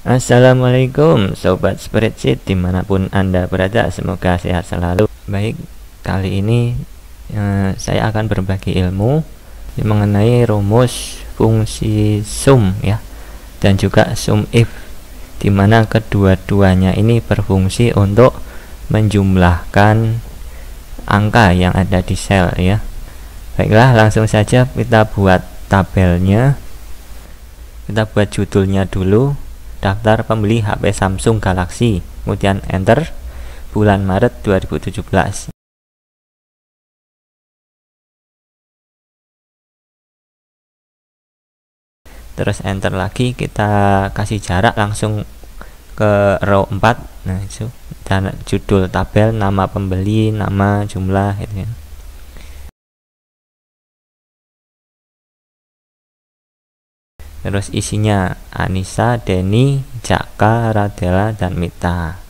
Assalamualaikum Sobat Spreadsheet dimanapun Anda berada semoga sehat selalu Baik, kali ini eh, saya akan berbagi ilmu mengenai rumus fungsi sum ya dan juga sum if dimana kedua-duanya ini berfungsi untuk menjumlahkan angka yang ada di sel ya Baiklah langsung saja kita buat tabelnya kita buat judulnya dulu daftar pembeli HP Samsung Galaxy, kemudian enter bulan Maret 2017. Terus enter lagi, kita kasih jarak langsung ke row 4. Nah, itu dan judul tabel, nama pembeli, nama jumlah gitu ya. terus isinya Anissa, Denny, Jaka, Radela, dan Mita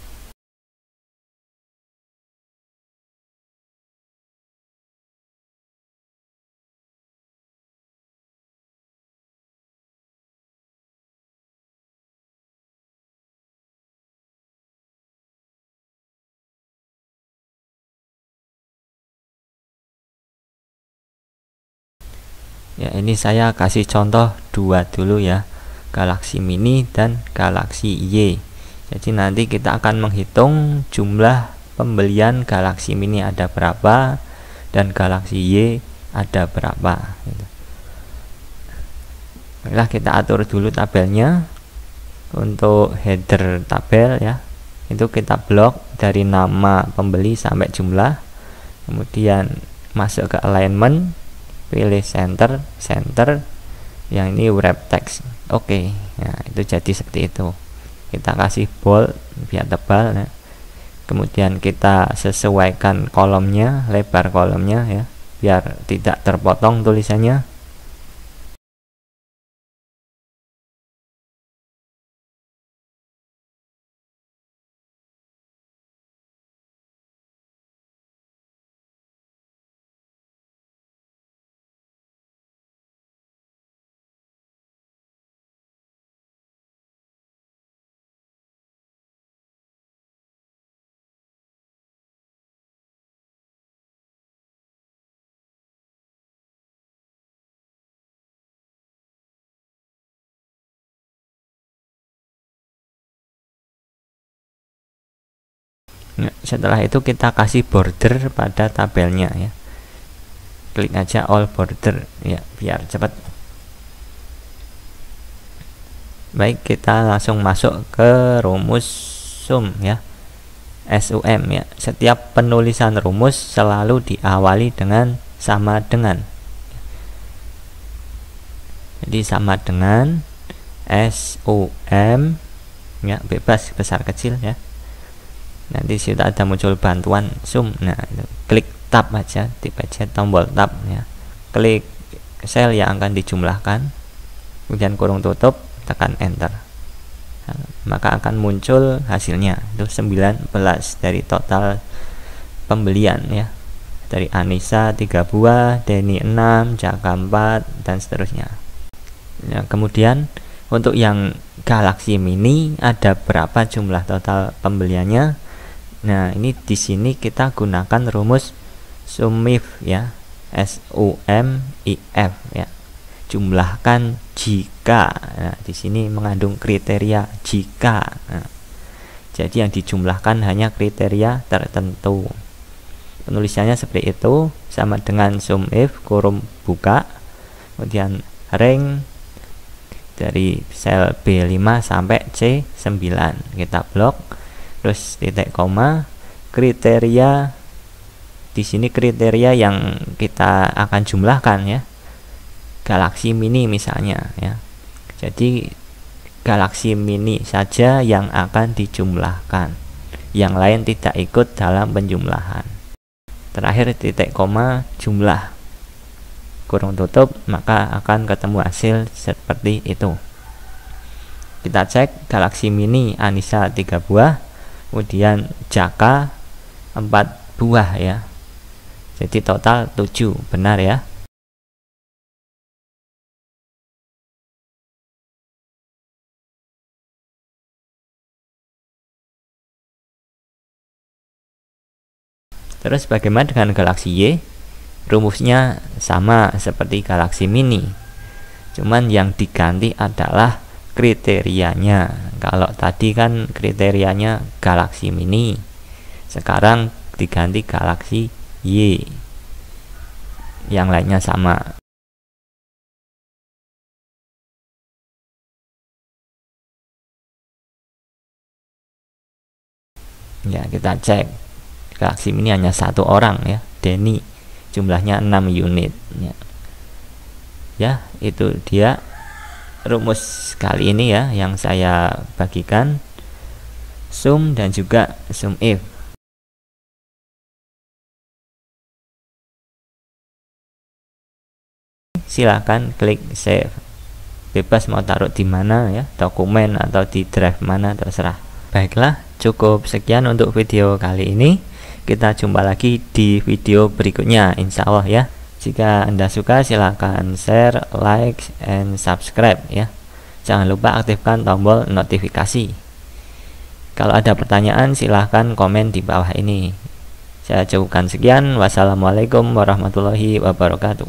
ya ini saya kasih contoh dua dulu ya Galaxy mini dan Galaxy Y jadi nanti kita akan menghitung jumlah pembelian Galaxy mini ada berapa dan Galaxy Y ada berapa gitu. Baiklah kita atur dulu tabelnya untuk header tabel ya itu kita blok dari nama pembeli sampai jumlah kemudian masuk ke alignment pilih center center yang ini wrap text oke okay. nah itu jadi seperti itu kita kasih bold biar tebal ya. kemudian kita sesuaikan kolomnya lebar kolomnya ya biar tidak terpotong tulisannya Nah, setelah itu kita kasih border pada tabelnya ya klik aja all border ya biar cepat baik kita langsung masuk ke rumus sum ya SUM ya setiap penulisan rumus selalu diawali dengan sama dengan jadi sama dengan SUM ya bebas besar kecil ya nanti sudah ada muncul bantuan zoom nah itu. klik tab aja tipe aja tombol tab ya klik sel yang akan dijumlahkan kemudian kurung tutup tekan enter nah, maka akan muncul hasilnya itu 19 dari total pembelian ya dari Anissa 3 buah, Denny 6, Jaka 4 dan seterusnya ya, kemudian untuk yang Galaxy Mini ada berapa jumlah total pembeliannya Nah, ini di sini kita gunakan rumus SUMIF ya. S U M I F ya. Jumlahkan jika. Nah, di sini mengandung kriteria jika. Nah, jadi yang dijumlahkan hanya kriteria tertentu. Penulisannya seperti itu sama dengan SUMIF kurung buka kemudian ring dari sel B5 sampai C9 kita blok terus titik koma kriteria di sini kriteria yang kita akan jumlahkan ya galaksi mini misalnya ya jadi galaksi mini saja yang akan dijumlahkan yang lain tidak ikut dalam penjumlahan terakhir titik koma jumlah kurung tutup maka akan ketemu hasil seperti itu kita cek galaksi mini Anissa 3 buah kemudian jaka 4 buah ya jadi total 7 benar ya Terus bagaimana dengan galaksi Y? Rumusnya sama seperti galaksi mini. Cuman yang diganti adalah kriterianya kalau tadi kan kriterianya galaksi mini sekarang diganti galaksi Y yang lainnya sama ya kita cek galaksi mini hanya satu orang ya Denny jumlahnya 6 unit ya, ya itu dia rumus kali ini ya yang saya bagikan sum dan juga sum if silahkan klik save bebas mau taruh di mana ya dokumen atau di drive mana terserah baiklah cukup sekian untuk video kali ini kita jumpa lagi di video berikutnya insya Allah ya jika Anda suka silakan share, like, and subscribe ya. Jangan lupa aktifkan tombol notifikasi. Kalau ada pertanyaan silahkan komen di bawah ini. Saya cukupkan sekian. Wassalamualaikum warahmatullahi wabarakatuh.